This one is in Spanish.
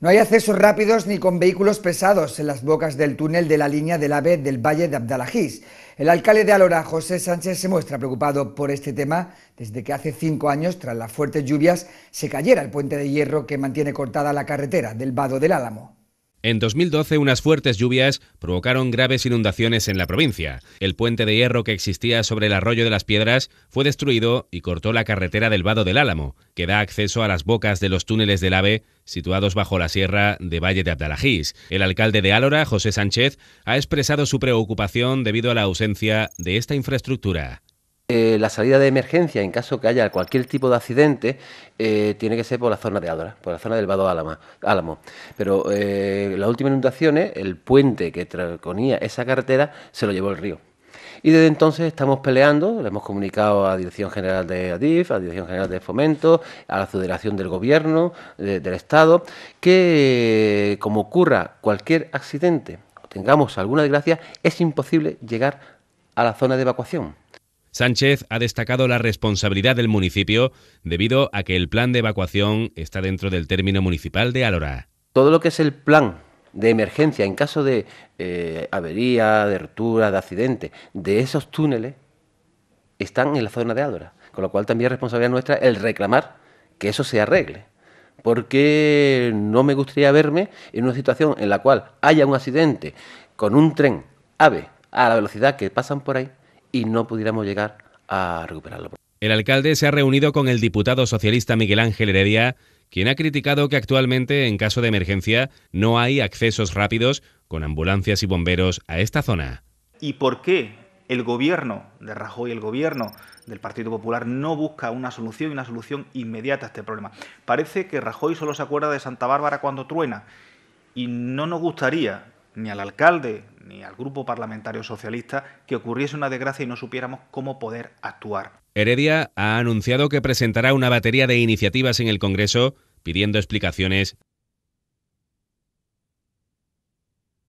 No hay accesos rápidos ni con vehículos pesados en las bocas del túnel de la línea del AVE del Valle de Abdalajís. El alcalde de Alora, José Sánchez, se muestra preocupado por este tema desde que hace cinco años, tras las fuertes lluvias, se cayera el puente de hierro que mantiene cortada la carretera del Vado del Álamo. En 2012 unas fuertes lluvias provocaron graves inundaciones en la provincia. El puente de hierro que existía sobre el arroyo de las piedras fue destruido y cortó la carretera del Vado del Álamo, que da acceso a las bocas de los túneles del AVE situados bajo la sierra de Valle de Abdalajís. El alcalde de Álora, José Sánchez, ha expresado su preocupación debido a la ausencia de esta infraestructura. Eh, la salida de emergencia, en caso que haya cualquier tipo de accidente, eh, tiene que ser por la zona de Ádora, por la zona del Vado Álamo. Álamo. Pero eh, las últimas inundaciones, el puente que traconía esa carretera se lo llevó el río. Y desde entonces estamos peleando, le hemos comunicado a la Dirección General de ADIF, a la Dirección General de Fomento, a la Federación del Gobierno, del Estado, que como ocurra cualquier accidente, tengamos alguna desgracia, es imposible llegar a la zona de evacuación. Sánchez ha destacado la responsabilidad del municipio debido a que el plan de evacuación está dentro del término municipal de Alora. Todo lo que es el plan de emergencia en caso de eh, avería, de ruptura, de accidente, de esos túneles están en la zona de Álora, con lo cual también es responsabilidad nuestra el reclamar que eso se arregle. Porque no me gustaría verme en una situación en la cual haya un accidente con un tren AVE a la velocidad que pasan por ahí y no pudiéramos llegar a recuperarlo. El alcalde se ha reunido con el diputado socialista Miguel Ángel Heredia, quien ha criticado que actualmente, en caso de emergencia, no hay accesos rápidos con ambulancias y bomberos a esta zona. ¿Y por qué el gobierno de Rajoy, el gobierno del Partido Popular, no busca una solución y una solución inmediata a este problema? Parece que Rajoy solo se acuerda de Santa Bárbara cuando truena y no nos gustaría ni al alcalde ni al Grupo Parlamentario Socialista que ocurriese una desgracia y no supiéramos cómo poder actuar. Heredia ha anunciado que presentará una batería de iniciativas en el Congreso pidiendo explicaciones